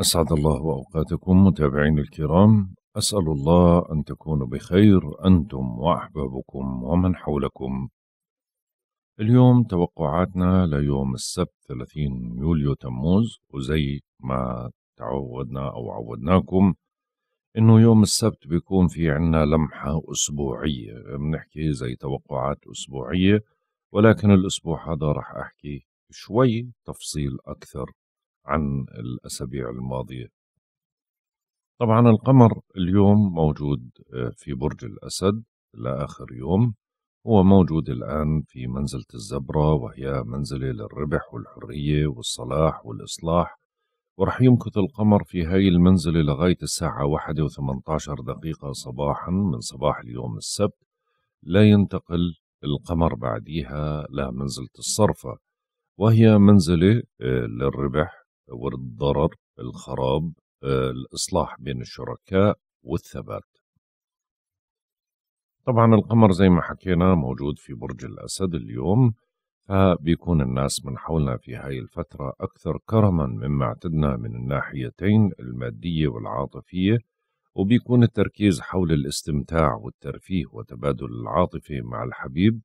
أسعد الله أوقاتكم متابعين الكرام أسأل الله أن تكونوا بخير أنتم وأحبابكم ومن حولكم اليوم توقعاتنا ليوم السبت 30 يوليو تموز وزي ما تعودنا أو عودناكم إنه يوم السبت بيكون في عنا لمحة أسبوعية بنحكي زي توقعات أسبوعية ولكن الأسبوع هذا رح أحكي شوي تفصيل أكثر عن الأسابيع الماضية طبعا القمر اليوم موجود آه، في برج الأسد لآخر يوم هو موجود الآن في منزلة الزبرة وهي منزلة للربح والحرية والصلاح والإصلاح ورح يمكث القمر في هاي المنزلة لغاية الساعة واحدة وثمنتاشر دقيقة صباحا من صباح اليوم السبت لا ينتقل القمر بعديها لمنزلة الصرفة وهي منزلة آه، للربح الضرر الخراب آه، الإصلاح بين الشركاء والثبات طبعا القمر زي ما حكينا موجود في برج الأسد اليوم فبيكون الناس من حولنا في هاي الفترة أكثر كرما مما اعتدنا من الناحيتين المادية والعاطفية وبيكون التركيز حول الاستمتاع والترفيه وتبادل العاطفة مع الحبيب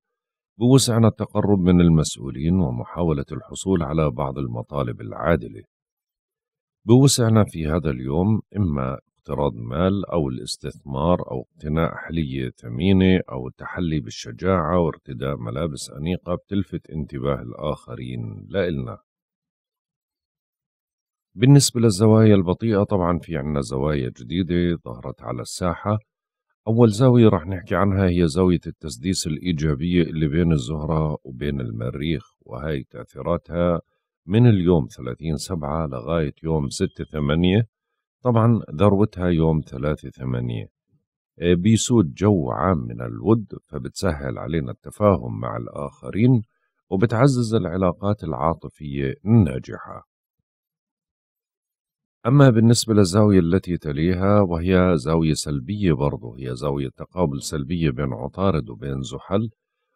بوسعنا التقرب من المسؤولين ومحاولة الحصول على بعض المطالب العادلة بوسعنا في هذا اليوم إما اقتراض مال أو الاستثمار أو اقتناء حلية ثمينة أو التحلي بالشجاعة وارتداء ملابس أنيقة بتلفت انتباه الآخرين لإلنا بالنسبة للزوايا البطيئة طبعا في عنا زوايا جديدة ظهرت على الساحة أول زاوية رح نحكي عنها هي زاوية التسديس الإيجابية اللي بين الزهرة وبين المريخ وهي تأثيراتها من اليوم 30 سبعة لغاية يوم 6 ثمانية طبعا ذروتها يوم 3 ثمانية آه، بيسود جو عام من الود فبتسهل علينا التفاهم مع الآخرين وبتعزز العلاقات العاطفية الناجحة أما بالنسبة للزاوية التي تليها وهي زاوية سلبية برضه هي زاوية تقابل سلبية بين عطارد وبين زحل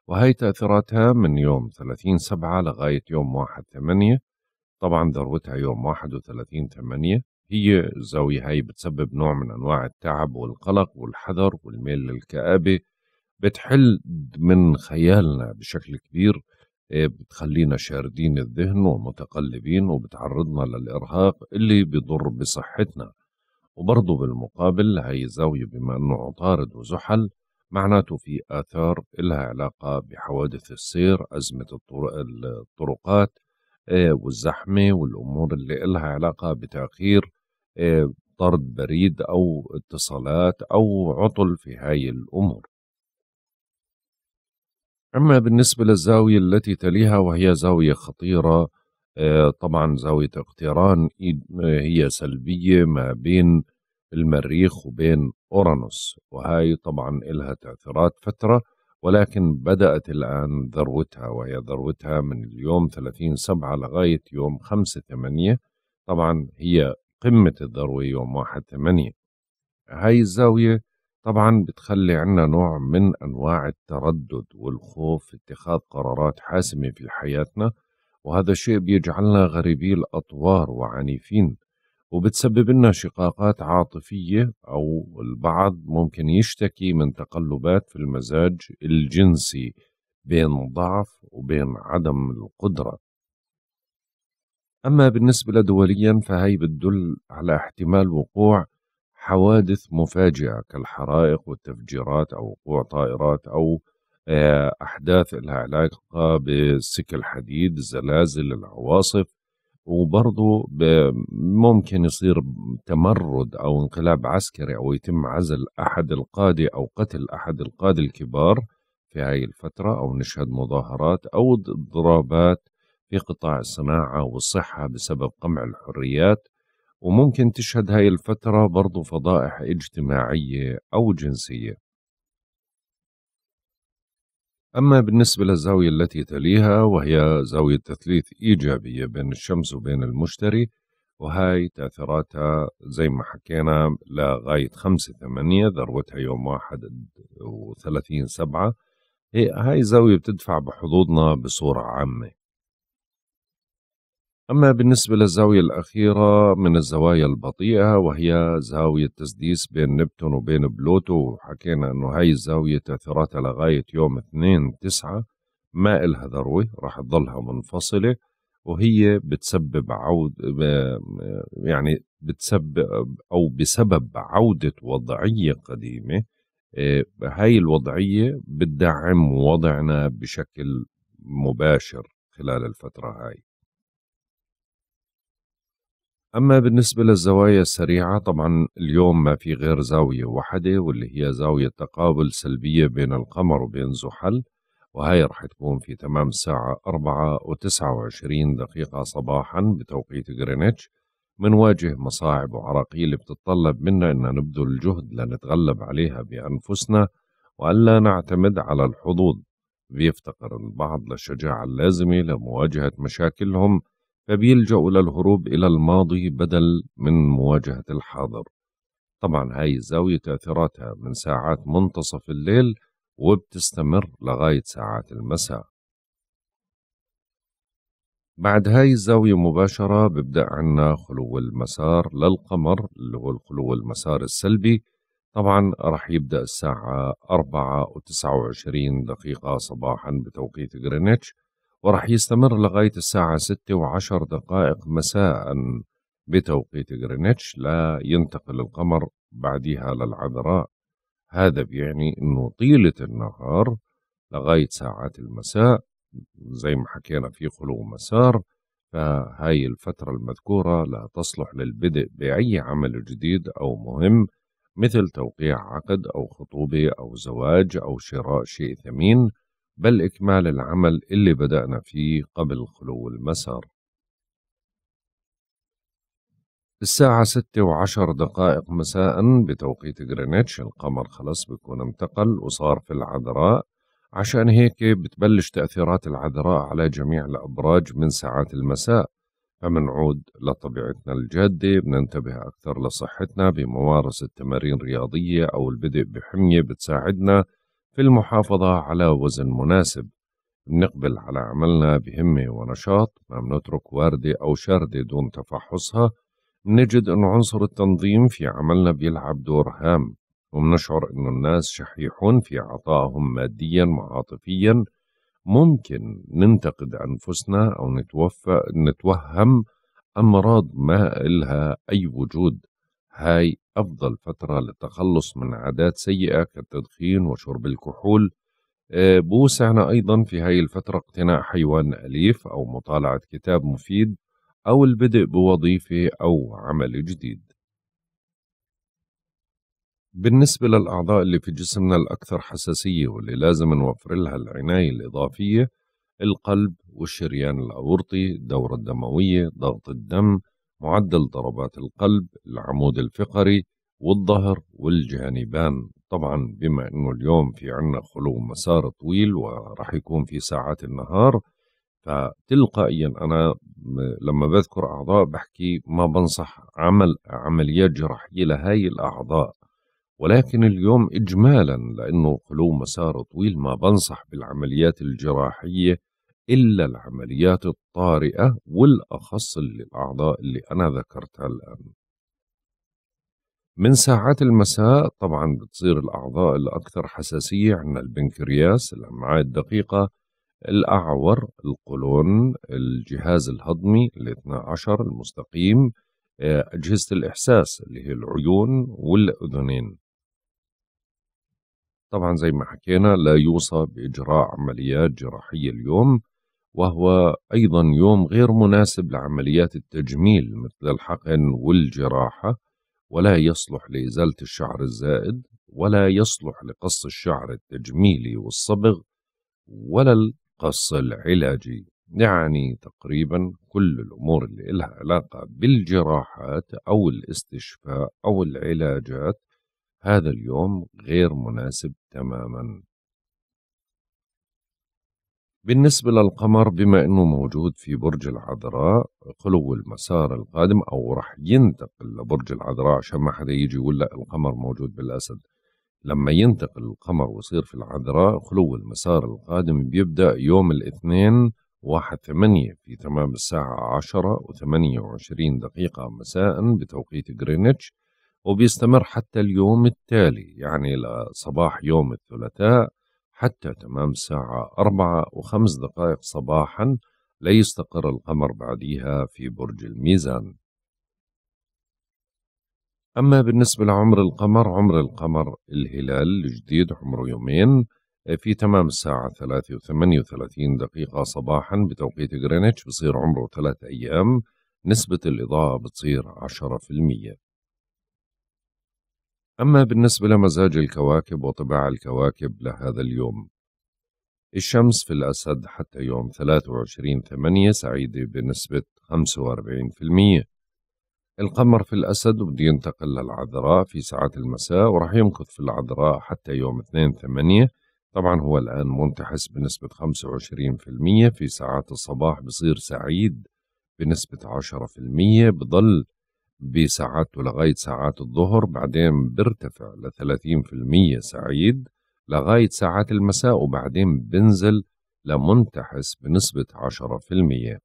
وهي تأثيراتها من يوم 30 سبعة لغاية يوم 1 ثمانية طبعا ذروتها يوم 31 8 هي الزاوية هاي بتسبب نوع من أنواع التعب والقلق والحذر والميل للكآبة بتحل من خيالنا بشكل كبير آه، بتخلينا شاردين الذهن ومتقلبين وبتعرضنا للإرهاق اللي بيضر بصحتنا وبرضه بالمقابل هاي الزاوية بما أنه عطارد وزحل معناته في آثار إلها علاقة بحوادث السير أزمة الطرقات آه، والزحمة والأمور اللي إلها علاقة بتأخير آه، طرد بريد أو اتصالات أو عطل في هاي الأمور أما بالنسبة للزاوية التي تليها وهي زاوية خطيرة آه، طبعا زاوية اقتران هي سلبية ما بين المريخ وبين أورانوس وهاي طبعا إلها تأثيرات فترة ولكن بدأت الآن ذروتها وهي ذروتها من اليوم 30 سبعة لغاية يوم 5 8 طبعا هي قمة الذروة يوم 1 8 هاي الزاوية طبعا بتخلي عنا نوع من أنواع التردد والخوف في اتخاذ قرارات حاسمة في حياتنا وهذا الشيء بيجعلنا غريبي الأطوار وعنيفين وبتسبب لنا شقاقات عاطفية أو البعض ممكن يشتكي من تقلبات في المزاج الجنسي بين ضعف وبين عدم القدرة أما بالنسبة لدوليا فهي بتدل على احتمال وقوع حوادث مفاجئة كالحرائق والتفجيرات أو وقوع طائرات أو آه، أحداث لها علاقة بسك الحديد زلازل، العواصف وبرضه ممكن يصير تمرد أو انقلاب عسكري أو يتم عزل أحد القادة أو قتل أحد القادة الكبار في هاي الفترة أو نشهد مظاهرات أو اضرابات في قطاع الصناعة والصحة بسبب قمع الحريات وممكن تشهد هاي الفترة برضه فضائح اجتماعية أو جنسية أما بالنسبة للزاوية التي تليها وهي زاوية تثليث إيجابية بين الشمس وبين المشتري وهاي تأثيراتها زي ما حكينا لغاية خمسة ثمانية ذروتها يوم واحد وثلاثين سبعة هاي الزاوية بتدفع بحظوظنا بصورة عامة أما بالنسبة للزاوية الأخيرة من الزوايا البطيئة وهي زاوية تسديس بين نبتون وبين بلوتو وحكينا أنه هاي الزاوية تأثيراتها لغاية يوم 2 تسعة ما إلها ذروة راح تظلها منفصلة وهي بتسبب عود يعني بتسبب أو بسبب عودة وضعية قديمة آه، هاي الوضعية بتدعم وضعنا بشكل مباشر خلال الفترة هاي أما بالنسبة للزوايا السريعة طبعا اليوم ما في غير زاوية واحدة واللي هي زاوية تقابل سلبية بين القمر وبين زحل وهي رح تكون في تمام الساعة 4 و29 دقيقة صباحا بتوقيت غرينتش منواجه مصاعب وعراقيل بتتطلب منا أن نبذل الجهد لنتغلب عليها بأنفسنا وألا نعتمد على الحظوظ بيفتقر البعض للشجاعة اللازمة لمواجهة مشاكلهم فبيلجأ إلى الهروب إلى الماضي بدل من مواجهة الحاضر طبعا هاي الزاوية تأثيراتها من ساعات منتصف الليل وبتستمر لغاية ساعات المساء بعد هاي الزاوية مباشرة ببدأ عنا خلو المسار للقمر اللي هو الخلو المسار السلبي طبعا رح يبدأ الساعة 4 و 29 دقيقة صباحا بتوقيت غرينتش ورح يستمر لغاية الساعة ستة وعشر دقائق مساء بتوقيت غرينتش لا ينتقل القمر بعدها للعذراء هذا بيعني أنه طيلة النهار لغاية ساعات المساء زي ما حكينا في خلو مسار فهاي الفترة المذكورة لا تصلح للبدء بأي عمل جديد أو مهم مثل توقيع عقد أو خطوبة أو زواج أو شراء شيء ثمين بل إكمال العمل اللي بدأنا فيه قبل خلو المسار الساعة ستة وعشر دقائق مساء بتوقيت غرينتش القمر خلص بيكون انتقل وصار في العذراء عشان هيك بتبلش تأثيرات العذراء على جميع الأبراج من ساعات المساء فمنعود لطبيعتنا الجادة بننتبه أكثر لصحتنا بممارسة تمارين رياضية أو البدء بحمية بتساعدنا في المحافظة على وزن مناسب بنقبل على عملنا بهمة ونشاط ما بنترك واردة أو شاردة دون تفحصها بنجد أن عنصر التنظيم في عملنا بيلعب دور هام وبنشعر أن الناس شحيحون في عطائهم ماديا وعاطفيا ممكن ننتقد أنفسنا أو نتوفى نتوهم أمراض ما إلها أي وجود هاي أفضل فترة للتخلص من عادات سيئة كالتدخين وشرب الكحول آه، بوسعنا أيضا في هاي الفترة اقتناء حيوان أليف أو مطالعة كتاب مفيد أو البدء بوظيفة أو عمل جديد بالنسبة للأعضاء اللي في جسمنا الأكثر حساسية واللي لازم نوفر لها العناية الإضافية القلب والشريان الأورطي الدورة الدموية ضغط الدم معدل ضربات القلب العمود الفقري والظهر والجانبان طبعا بما انه اليوم في عنا خلو مسار طويل وراح يكون في ساعات النهار فتلقائيا انا لما بذكر اعضاء بحكي ما بنصح عمل عمليات جراحيه لهاي الاعضاء ولكن اليوم اجمالا لانه خلو مسار طويل ما بنصح بالعمليات الجراحيه إلا العمليات الطارئة والأخص للأعضاء اللي أنا ذكرتها الآن من ساعات المساء طبعا بتصير الأعضاء الأكثر حساسية عندنا البنكرياس الأمعاء الدقيقة الأعور القولون الجهاز الهضمي الاثنى عشر المستقيم آه، أجهزة الإحساس اللي هي العيون والأذنين طبعا زي ما حكينا لا يوصى بإجراء عمليات جراحية اليوم وهو أيضا يوم غير مناسب لعمليات التجميل مثل الحقن والجراحة ولا يصلح لإزالة الشعر الزائد ولا يصلح لقص الشعر التجميلي والصبغ ولا القص العلاجي يعني تقريبا كل الأمور اللي لها علاقة بالجراحات أو الاستشفاء أو العلاجات هذا اليوم غير مناسب تماما بالنسبة للقمر بما أنه موجود في برج العذراء خلو المسار القادم أو راح ينتقل لبرج العذراء عشان ما حدا يجي يقول لا القمر موجود بالأسد لما ينتقل القمر ويصير في العذراء خلو المسار القادم بيبدأ يوم الاثنين واحد ثمانية في تمام الساعة عشرة وثمانية وعشرين دقيقة مساء بتوقيت غرينتش وبيستمر حتى اليوم التالي يعني لصباح يوم الثلاثاء حتى تمام الساعة أربعة وخمس دقائق صباحا ليستقر القمر بعديها في برج الميزان أما بالنسبة لعمر القمر عمر القمر الهلال الجديد عمره يومين في تمام الساعة ثلاثة وثمانية وثلاثين دقيقة صباحا بتوقيت غرينتش بصير عمره ثلاثة أيام نسبة الإضاءة بتصير عشرة في المية أما بالنسبة لمزاج الكواكب وطباع الكواكب لهذا اليوم الشمس في الأسد حتى يوم 23 8 سعيدة بنسبة 45% القمر في الأسد بده ينتقل للعذراء في ساعات المساء ورح يمكث في العذراء حتى يوم 2 8 طبعا هو الآن منتحس بنسبة 25% في ساعات الصباح بصير سعيد بنسبة 10% بضل بساعات لغاية ساعات الظهر بعدين بيرتفع في المية سعيد لغاية ساعات المساء وبعدين بنزل لمنتحس بنسبة عشرة في المية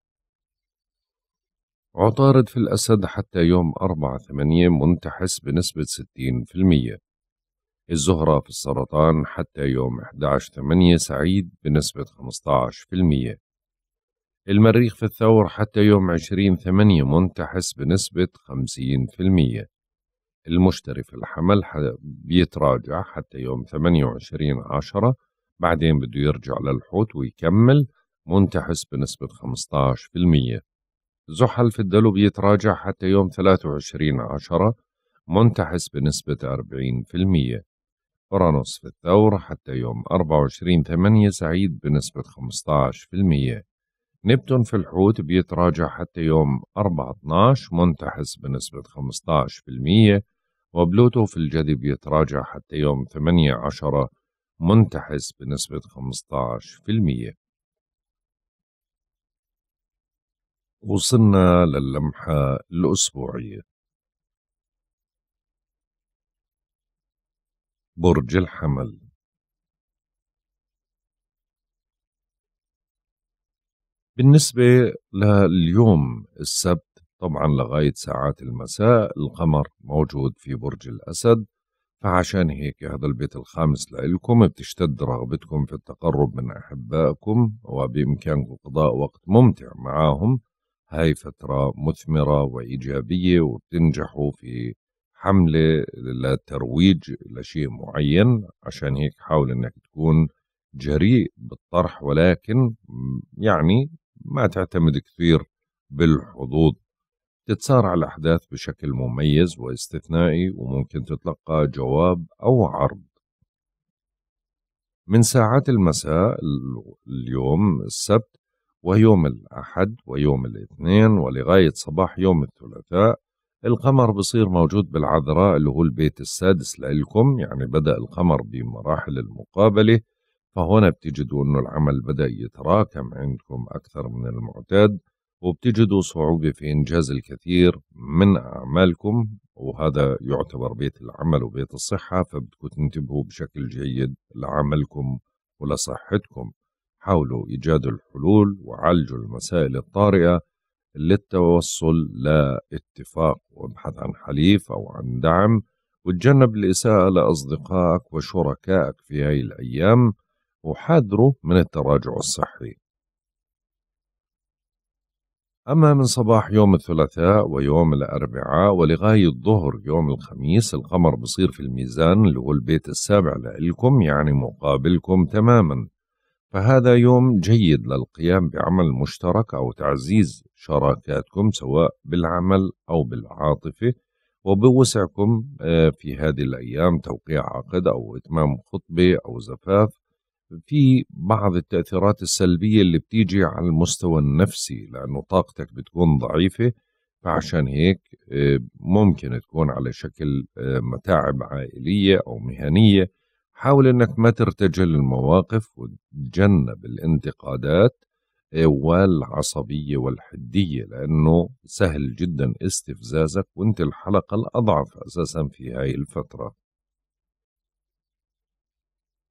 عطارد في الأسد حتى يوم أربعة ثمانية منتحس بنسبة ستين في المية الزهرة في السرطان حتى يوم 11 8 سعيد بنسبة 15% المريخ في الثور حتى يوم عشرين ثمانية منتحس بنسبة خمسين في المية المشتري في الحمل بيتراجع حتى يوم ثمانية وعشرين عشرة بعدين بده يرجع للحوت ويكمل منتحس بنسبة خمستاش في المية زحل في الدلو بيتراجع حتى يوم ثلاثة وعشرين عشرة منتحس بنسبة أربعين في المية أورانوس في الثور حتى يوم أربعة وعشرين ثمانية سعيد بنسبة خمستاش في المية نبتون في الحوت بيتراجع حتى يوم 4/12 منتحس بنسبة 15% وبلوتو في الجدي بيتراجع حتى يوم 8/10 منتحس بنسبة 15% وصلنا لللمحة الأسبوعية برج الحمل بالنسبة لليوم السبت طبعا لغاية ساعات المساء القمر موجود في برج الأسد فعشان هيك هذا البيت الخامس لإلكم بتشتد رغبتكم في التقرب من أحبائكم وبإمكانكم قضاء وقت ممتع معهم هاي فترة مثمرة وإيجابية وبتنجحوا في حملة للترويج لشيء معين عشان هيك حاول أنك تكون جريء بالطرح ولكن يعني ما تعتمد كثير بالحظوظ تتسارع الأحداث بشكل مميز واستثنائي وممكن تتلقى جواب أو عرض من ساعات المساء اليوم السبت ويوم الأحد ويوم الاثنين ولغاية صباح يوم الثلاثاء القمر بصير موجود بالعذراء اللي هو البيت السادس لإلكم يعني بدأ القمر بمراحل المقابلة فهنا بتجدوا أنه العمل بدأ يتراكم عندكم أكثر من المعتاد وبتجدوا صعوبة في إنجاز الكثير من أعمالكم وهذا يعتبر بيت العمل وبيت الصحة فبدكم تنتبهوا بشكل جيد لعملكم ولصحتكم حاولوا إيجاد الحلول وعالجوا المسائل الطارئة للتوصل لاتفاق وابحث عن حليف أو عن دعم وتجنب الإساءة لأصدقائك وشركائك في هاي الأيام وحذروا من التراجع الصحي أما من صباح يوم الثلاثاء ويوم الأربعاء ولغاية الظهر يوم الخميس القمر بصير في الميزان اللي هو البيت السابع لإلكم يعني مقابلكم تماما فهذا يوم جيد للقيام بعمل مشترك أو تعزيز شراكاتكم سواء بالعمل أو بالعاطفة وبوسعكم آه، في هذه الأيام توقيع عقد أو إتمام خطبة أو زفاف في بعض التأثيرات السلبية اللي بتيجي على المستوى النفسي لأنه طاقتك بتكون ضعيفة فعشان هيك آه، ممكن تكون على شكل آه، متاعب عائلية أو مهنية حاول أنك ما ترتجل المواقف وتجنب الانتقادات آه، والعصبية والحدية لأنه سهل جدا استفزازك وانت الحلقة الأضعف أساسا في هاي الفترة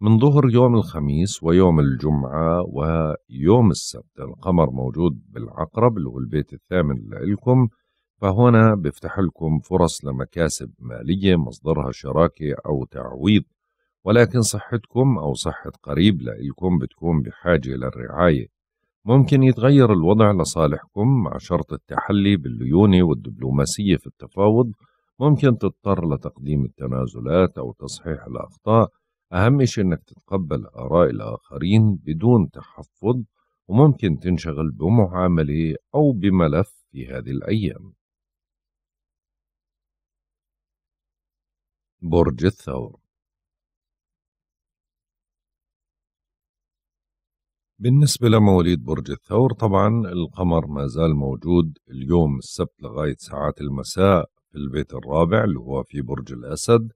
من ظهر يوم الخميس ويوم الجمعة ويوم السبت القمر موجود بالعقرب اللي هو البيت الثامن لكم فهنا بيفتح لكم فرص لمكاسب مالية مصدرها شراكة أو تعويض ولكن صحتكم أو صحة قريب لإلكم بتكون بحاجة للرعاية ممكن يتغير الوضع لصالحكم مع شرط التحلي بالليونة والدبلوماسية في التفاوض ممكن تضطر لتقديم التنازلات أو تصحيح الأخطاء أهم شيء إنك تتقبل آراء الآخرين بدون تحفظ وممكن تنشغل بمعاملة أو بملف في هذه الأيام برج الثور بالنسبة لمواليد برج الثور طبعا القمر ما زال موجود اليوم السبت لغاية ساعات المساء في البيت الرابع اللي هو في برج الأسد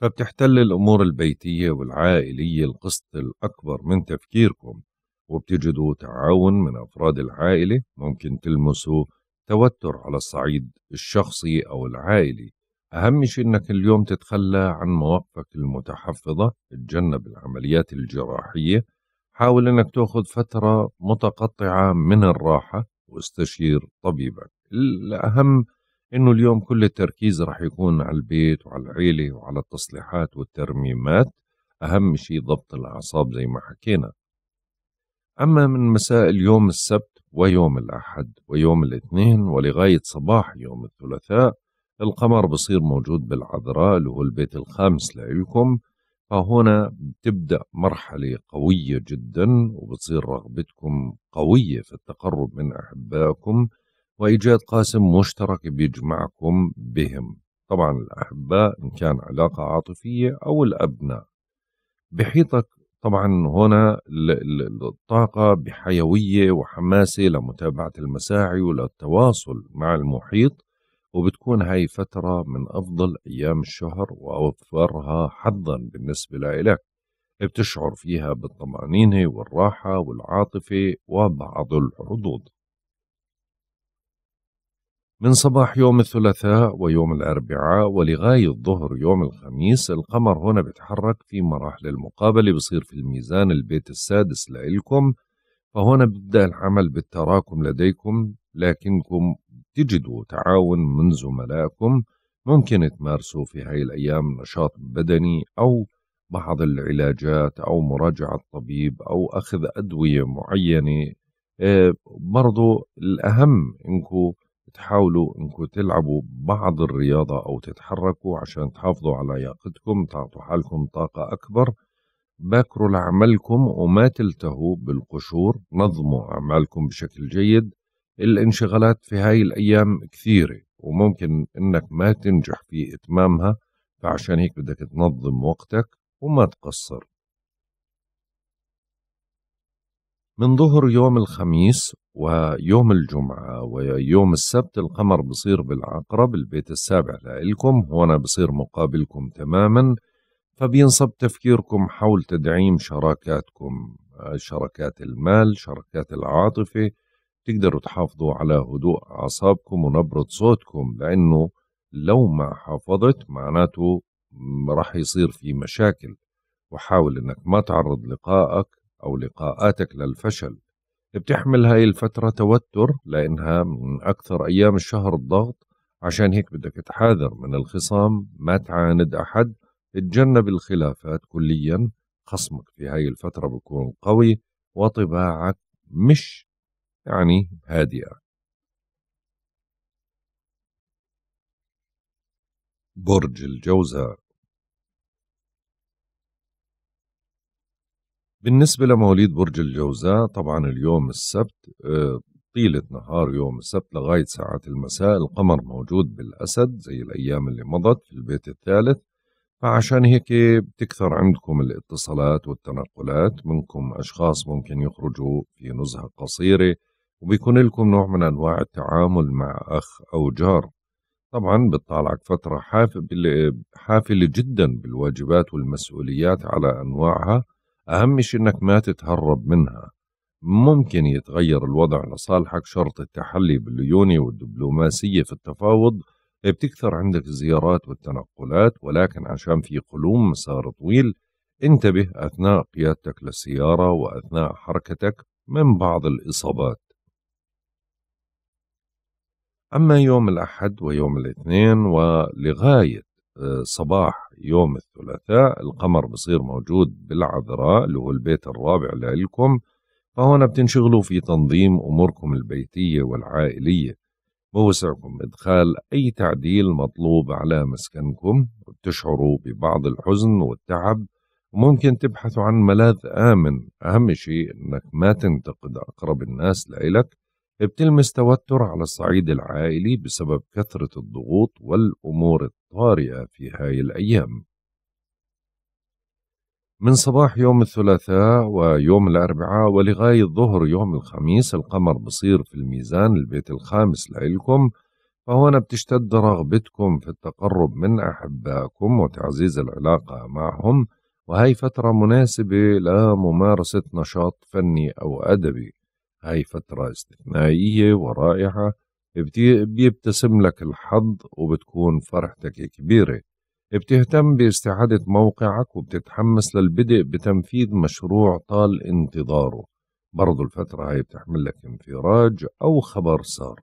فبتحتل الأمور البيتية والعائلية القسط الأكبر من تفكيركم وبتجدوا تعاون من أفراد العائلة ممكن تلمسوا توتر على الصعيد الشخصي أو العائلي أهم شيء أنك اليوم تتخلى عن مواقفك المتحفظة تجنب العمليات الجراحية حاول أنك تأخذ فترة متقطعة من الراحة واستشير طبيبك الأهم انه اليوم كل التركيز رح يكون على البيت وعلى العيله وعلى التصليحات والترميمات اهم شيء ضبط الاعصاب زي ما حكينا اما من مساء اليوم السبت ويوم الاحد ويوم الاثنين ولغايه صباح يوم الثلاثاء القمر بصير موجود بالعذراء اللي هو البيت الخامس لإلكم فهنا بتبدأ مرحلة قوية جدا وبتصير رغبتكم قوية في التقرب من أحبائكم وإيجاد قاسم مشترك بيجمعكم بهم طبعا الأحباء إن كان علاقة عاطفية أو الأبناء بحيطك طبعا هنا الطاقة بحيوية وحماسة لمتابعة المساعي وللتواصل مع المحيط وبتكون هاي فترة من أفضل أيام الشهر وأوفرها حظا بالنسبة لإلك بتشعر فيها بالطمأنينة والراحة والعاطفة وبعض الحظوظ من صباح يوم الثلاثاء ويوم الأربعاء ولغاية الظهر يوم الخميس القمر هنا بيتحرك في مراحل المقابلة بصير في الميزان البيت السادس لإلكم فهنا بيبدأ العمل بالتراكم لديكم لكنكم تجدوا تعاون من زملائكم ممكن تمارسوا في هاي الأيام نشاط بدني أو بعض العلاجات أو مراجعة طبيب أو أخذ أدوية معينة آه، برضو الأهم إنكم تحاولوا انكم تلعبوا بعض الرياضة او تتحركوا عشان تحافظوا على لياقتكم تعطوا حالكم طاقة اكبر باكروا لعملكم وما تلتهوا بالقشور نظموا اعمالكم بشكل جيد الانشغالات في هاي الايام كثيرة وممكن انك ما تنجح في اتمامها فعشان هيك بدك تنظم وقتك وما تقصر من ظهر يوم الخميس ويوم الجمعة ويوم السبت القمر بصير بالعقرب البيت السابع لإلكم هنا بصير مقابلكم تماما فبينصب تفكيركم حول تدعيم شراكاتكم شراكات المال شراكات العاطفة تقدروا تحافظوا على هدوء أعصابكم ونبرة صوتكم لأنه لو ما حافظت معناته راح يصير في مشاكل وحاول أنك ما تعرض لقائك أو لقاءاتك للفشل بتحمل هاي الفترة توتر لأنها من أكثر أيام الشهر الضغط عشان هيك بدك تحاذر من الخصام ما تعاند أحد اتجنب الخلافات كليا خصمك في هاي الفترة بكون قوي وطباعك مش يعني هادئة برج الجوزاء بالنسبة لمواليد برج الجوزاء طبعا اليوم السبت آه، طيلة نهار يوم السبت لغاية ساعات المساء القمر موجود بالأسد زي الأيام اللي مضت في البيت الثالث فعشان هيك بتكثر عندكم الاتصالات والتنقلات منكم أشخاص ممكن يخرجوا في نزهة قصيرة وبيكون لكم نوع من أنواع التعامل مع أخ أو جار طبعا بتطالعك فترة حافلة جدا بالواجبات والمسؤوليات على أنواعها أهم شيء أنك ما تتهرب منها ممكن يتغير الوضع لصالحك شرط التحلي بالليونة والدبلوماسية في التفاوض بتكثر عندك الزيارات والتنقلات ولكن عشان في قلوم مسار طويل انتبه أثناء قيادتك للسيارة وأثناء حركتك من بعض الإصابات أما يوم الأحد ويوم الاثنين ولغاية صباح يوم الثلاثاء القمر بصير موجود بالعذراء اللي هو البيت الرابع لإلكم فهنا بتنشغلوا في تنظيم أموركم البيتية والعائلية بوسعكم إدخال أي تعديل مطلوب على مسكنكم وتشعروا ببعض الحزن والتعب وممكن تبحثوا عن ملاذ آمن أهم شيء أنك ما تنتقد أقرب الناس لإلك بتلمس توتر على الصعيد العائلي بسبب كثرة الضغوط والأمور طارئة في هاي الأيام من صباح يوم الثلاثاء ويوم الأربعاء ولغاية ظهر يوم الخميس القمر بصير في الميزان البيت الخامس لإلكم فهنا بتشتد رغبتكم في التقرب من أحبائكم وتعزيز العلاقة معهم وهي فترة مناسبة لممارسة نشاط فني أو أدبي هاي فترة استثنائية ورائعة بيبتسم لك الحظ وبتكون فرحتك كبيرة بتهتم باستعادة موقعك وبتتحمس للبدء بتنفيذ مشروع طال انتظاره برضو الفترة هاي بتحمل لك انفراج أو خبر صار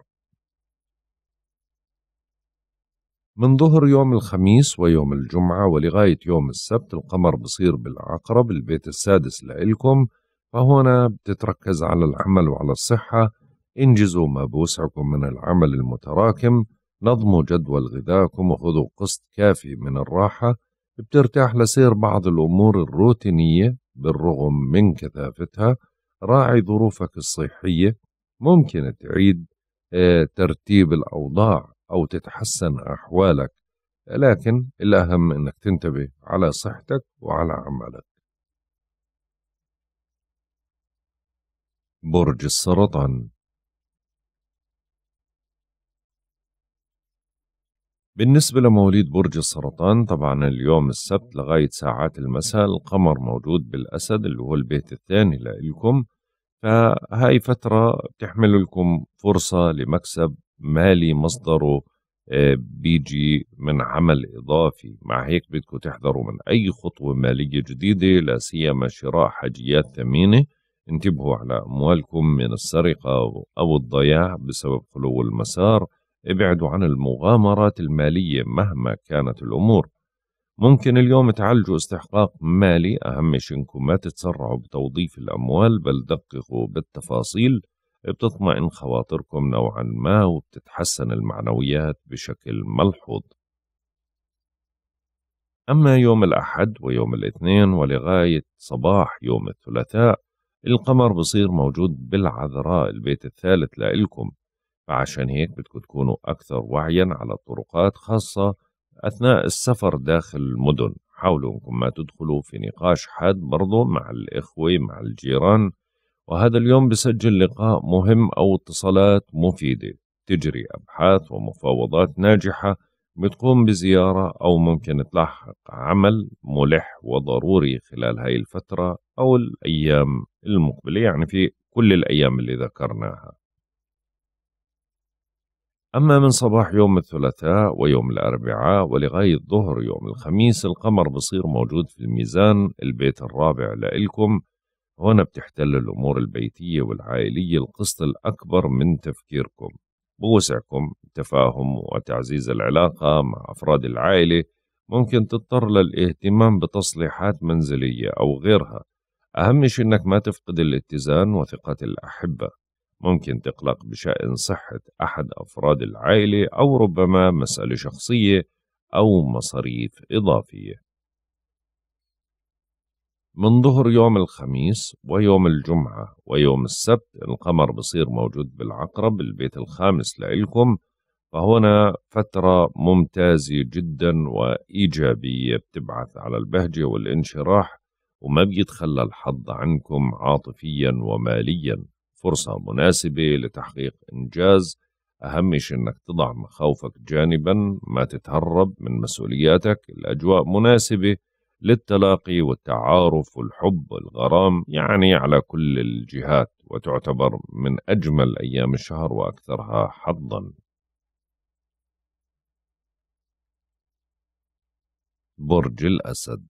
من ظهر يوم الخميس ويوم الجمعة ولغاية يوم السبت القمر بصير بالعقرب البيت السادس لإلكم فهنا بتتركز على العمل وعلى الصحة انجزوا ما بوسعكم من العمل المتراكم نظموا جدول غذاكم وخذوا قسط كافي من الراحة بترتاح لسير بعض الأمور الروتينية بالرغم من كثافتها راعي ظروفك الصحية ممكن تعيد آه، ترتيب الأوضاع أو تتحسن أحوالك لكن الأهم أنك تنتبه على صحتك وعلى عملك برج السرطان بالنسبة لمواليد برج السرطان طبعا اليوم السبت لغاية ساعات المساء القمر موجود بالأسد اللي هو البيت الثاني لإلكم فهاي فترة بتحمل لكم فرصة لمكسب مالي مصدره آه، بيجي من عمل إضافي مع هيك بدكم تحذروا من أي خطوة مالية جديدة لا سيما شراء حاجيات ثمينة انتبهوا على أموالكم من السرقة أو الضياع بسبب خلو المسار ابعدوا عن المغامرات المالية مهما كانت الأمور ممكن اليوم تعالجوا استحقاق مالي أهم شيء إنكم ما تتسرعوا بتوظيف الأموال بل دققوا بالتفاصيل بتطمئن خواطركم نوعا ما وبتتحسن المعنويات بشكل ملحوظ أما يوم الأحد ويوم الاثنين ولغاية صباح يوم الثلاثاء القمر بصير موجود بالعذراء البيت الثالث لإلكم فعشان هيك بدكم تكونوا أكثر وعيا على الطرقات خاصة أثناء السفر داخل المدن حاولوا أنكم ما تدخلوا في نقاش حاد برضو مع الإخوة مع الجيران وهذا اليوم بسجل لقاء مهم أو اتصالات مفيدة تجري أبحاث ومفاوضات ناجحة بتقوم بزيارة أو ممكن تلاحق عمل ملح وضروري خلال هاي الفترة أو الأيام المقبلة يعني في كل الأيام اللي ذكرناها أما من صباح يوم الثلاثاء ويوم الأربعاء ولغاية ظهر يوم الخميس القمر بصير موجود في الميزان البيت الرابع لإلكم هنا بتحتل الأمور البيتية والعائلية القسط الأكبر من تفكيركم بوسعكم تفاهم وتعزيز العلاقة مع أفراد العائلة ممكن تضطر للاهتمام بتصليحات منزلية أو غيرها أهم شيء أنك ما تفقد الاتزان وثقة الأحبة ممكن تقلق بشأن صحة أحد أفراد العائلة أو ربما مسألة شخصية أو مصاريف إضافية. من ظهر يوم الخميس ويوم الجمعة ويوم السبت القمر بصير موجود بالعقرب البيت الخامس لإلكم فهنا فترة ممتازة جدا وإيجابية بتبعث على البهجة والانشراح وما بيتخلى الحظ عنكم عاطفيا وماليا فرصة مناسبة لتحقيق إنجاز أهم شيء أنك تضع مخاوفك جانبا ما تتهرب من مسؤولياتك الأجواء مناسبة للتلاقي والتعارف والحب والغرام يعني على كل الجهات وتعتبر من أجمل أيام الشهر وأكثرها حظا برج الأسد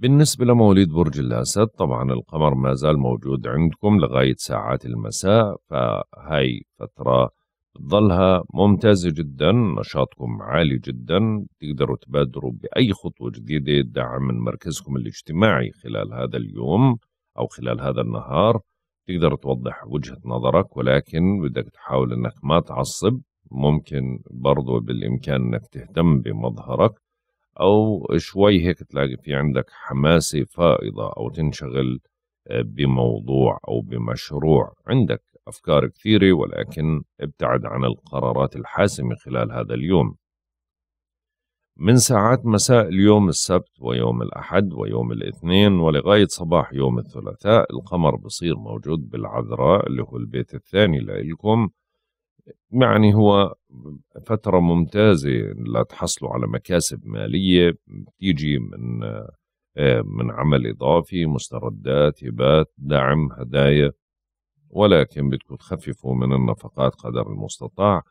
بالنسبة لمواليد برج الأسد طبعا القمر ما زال موجود عندكم لغاية ساعات المساء فهاي فترة بتظلها ممتازة جدا نشاطكم عالي جدا تقدروا تبادروا بأي خطوة جديدة دعم من مركزكم الاجتماعي خلال هذا اليوم أو خلال هذا النهار تقدر توضح وجهة نظرك ولكن بدك تحاول أنك ما تعصب ممكن برضو بالإمكان أنك تهتم بمظهرك او شوي هيك تلاقي في عندك حماسه فائضه او تنشغل آه، بموضوع او بمشروع عندك افكار كثيره ولكن ابتعد عن القرارات الحاسمه خلال هذا اليوم من ساعات مساء اليوم السبت ويوم الأحد ويوم الاثنين ولغاية صباح يوم الثلاثاء القمر بصير موجود بالعذراء اللي هو البيت الثاني لإلكم يعني هو فترة ممتازة لتحصلوا على مكاسب مالية بتيجي من آه، من عمل إضافي مستردات هبات دعم هدايا ولكن بدكم تخففوا من النفقات قدر المستطاع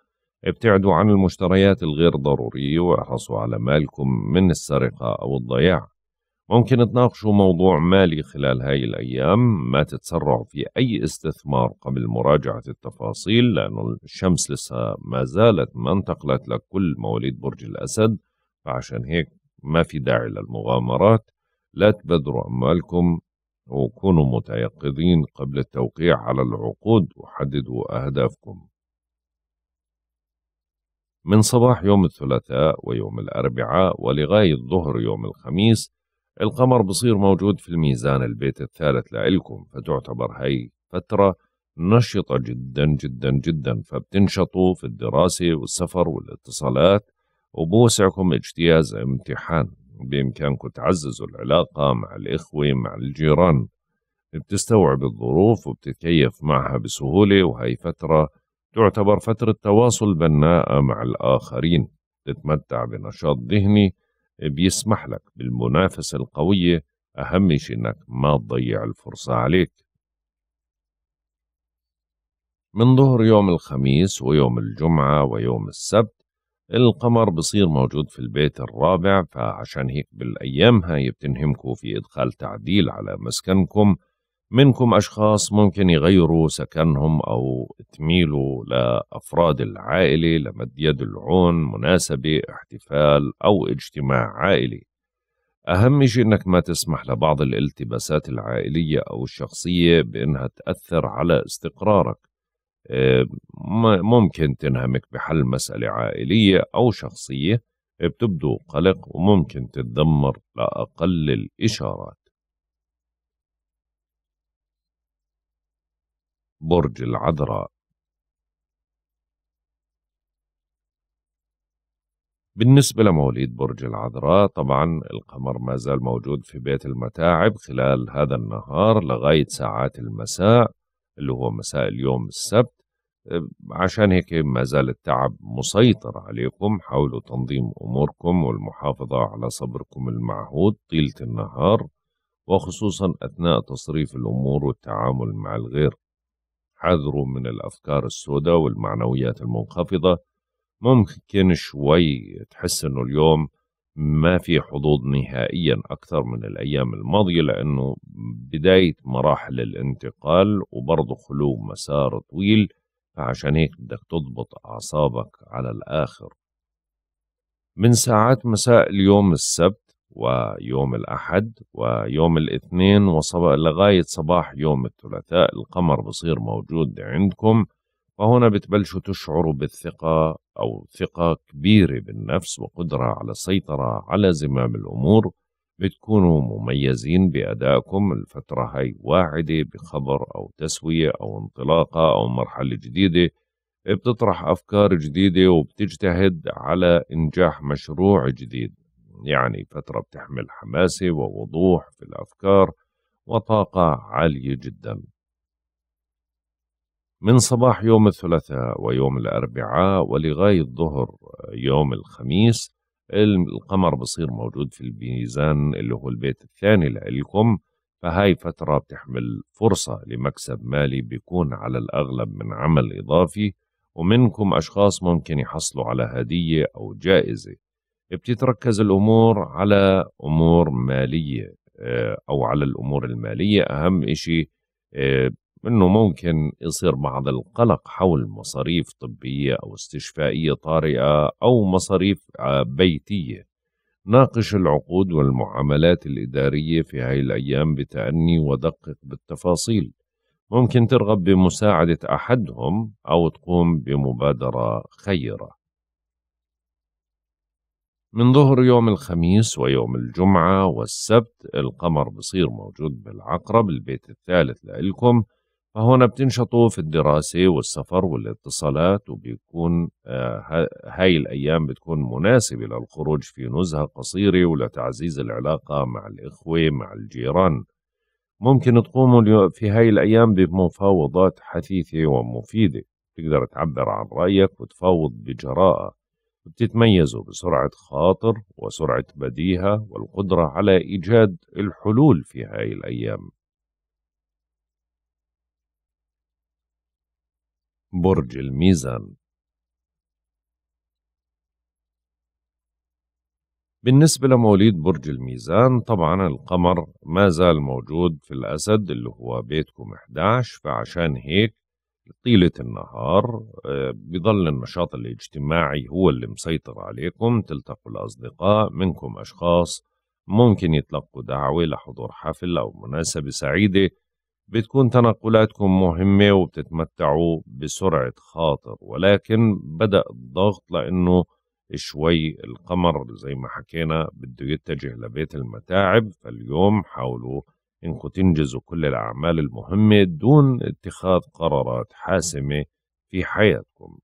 ابتعدوا عن المشتريات الغير ضرورية واحرصوا على مالكم من السرقة أو الضياع ممكن تناقشوا موضوع مالي خلال هاي الأيام ما تتسرعوا في أي استثمار قبل مراجعة التفاصيل لأنه الشمس لسه ما زالت ما انتقلت لكل مواليد برج الأسد فعشان هيك ما في داعي للمغامرات لا تبذروا أموالكم وكونوا متيقظين قبل التوقيع على العقود وحددوا أهدافكم من صباح يوم الثلاثاء ويوم الأربعاء ولغاية ظهر يوم الخميس القمر بصير موجود في الميزان البيت الثالث لإلكم فتعتبر هاي فترة نشطة جدا جدا جدا فبتنشطوا في الدراسة والسفر والاتصالات وبوسعكم اجتياز امتحان بإمكانكم تعززوا العلاقة مع الإخوة مع الجيران بتستوعب الظروف وبتتكيف معها بسهولة وهي فترة تعتبر فترة تواصل بناءة مع الآخرين تتمتع بنشاط ذهني بيسمح لك بالمنافسة القوية أهم شيء إنك ما تضيع الفرصة عليك من ظهر يوم الخميس ويوم الجمعة ويوم السبت القمر بصير موجود في البيت الرابع فعشان هيك بالأيام هاي بتنهمكم في إدخال تعديل على مسكنكم منكم أشخاص ممكن يغيروا سكنهم أو تميلوا لأفراد العائلة لمد يد العون مناسبة احتفال أو اجتماع عائلي أهم شيء أنك ما تسمح لبعض الالتباسات العائلية أو الشخصية بأنها تأثر على استقرارك آه، ممكن تنهمك بحل مسألة عائلية أو شخصية بتبدو قلق وممكن تتدمر لأقل الإشارات برج العذراء بالنسبة لمواليد برج العذراء طبعا القمر ما زال موجود في بيت المتاعب خلال هذا النهار لغاية ساعات المساء اللي هو مساء اليوم السبت عشان هيك ما زال التعب مسيطر عليكم حاولوا تنظيم أموركم والمحافظة على صبركم المعهود طيلة النهار وخصوصا أثناء تصريف الأمور والتعامل مع الغير حذروا من الأفكار السوداء والمعنويات المنخفضة ممكن شوي تحس إنه اليوم ما في حظوظ نهائيا أكثر من الأيام الماضية لأنه بداية مراحل الانتقال وبرضه خلو مسار طويل فعشان هيك بدك تضبط أعصابك على الآخر من ساعات مساء اليوم السبت ويوم الأحد ويوم الاثنين وصباح لغاية صباح يوم الثلاثاء القمر بصير موجود عندكم فهنا بتبلشوا تشعروا بالثقة أو ثقة كبيرة بالنفس وقدرة على السيطرة على زمام الأمور بتكونوا مميزين بأدائكم الفترة هاي واعدة بخبر أو تسوية أو انطلاقة أو مرحلة جديدة بتطرح أفكار جديدة وبتجتهد على إنجاح مشروع جديد يعني فترة بتحمل حماسة ووضوح في الأفكار وطاقة عالية جدا من صباح يوم الثلاثاء ويوم الأربعاء ولغاية ظهر يوم الخميس القمر بصير موجود في الميزان اللي هو البيت الثاني لكم فهاي فترة بتحمل فرصة لمكسب مالي بيكون على الأغلب من عمل إضافي ومنكم أشخاص ممكن يحصلوا على هدية أو جائزة بتتركز الامور على امور ماليه آه، او على الامور الماليه اهم شيء آه، انه ممكن يصير بعض القلق حول مصاريف طبيه او استشفائيه طارئه او مصاريف آه، بيتيه ناقش العقود والمعاملات الاداريه في هاي الايام بتاني ودقق بالتفاصيل ممكن ترغب بمساعده احدهم او تقوم بمبادره خيره من ظهر يوم الخميس ويوم الجمعة والسبت القمر بصير موجود بالعقرب البيت الثالث لإلكم فهنا بتنشطوا في الدراسة والسفر والاتصالات وبيكون آه، هاي الأيام بتكون مناسبة للخروج في نزهة قصيرة ولتعزيز العلاقة مع الإخوة مع الجيران ممكن تقوموا في هاي الأيام بمفاوضات حثيثة ومفيدة تقدر تعبر عن رأيك وتفاوض بجراءة بتتميزوا بسرعة خاطر وسرعة بديهة والقدرة على إيجاد الحلول في هاي الأيام برج الميزان بالنسبة لمواليد برج الميزان طبعا القمر ما زال موجود في الأسد اللي هو بيتكم 11 فعشان هيك طيلة النهار آه، بظل النشاط الاجتماعي هو اللي مسيطر عليكم تلتقوا الأصدقاء منكم أشخاص ممكن يتلقوا دعوة لحضور حفل أو مناسبة سعيدة بتكون تنقلاتكم مهمة وبتتمتعوا بسرعة خاطر ولكن بدأ الضغط لأنه شوي القمر زي ما حكينا بده يتجه لبيت المتاعب فاليوم حاولوا إنكم تنجزوا كل الأعمال المهمة دون اتخاذ قرارات حاسمة في حياتكم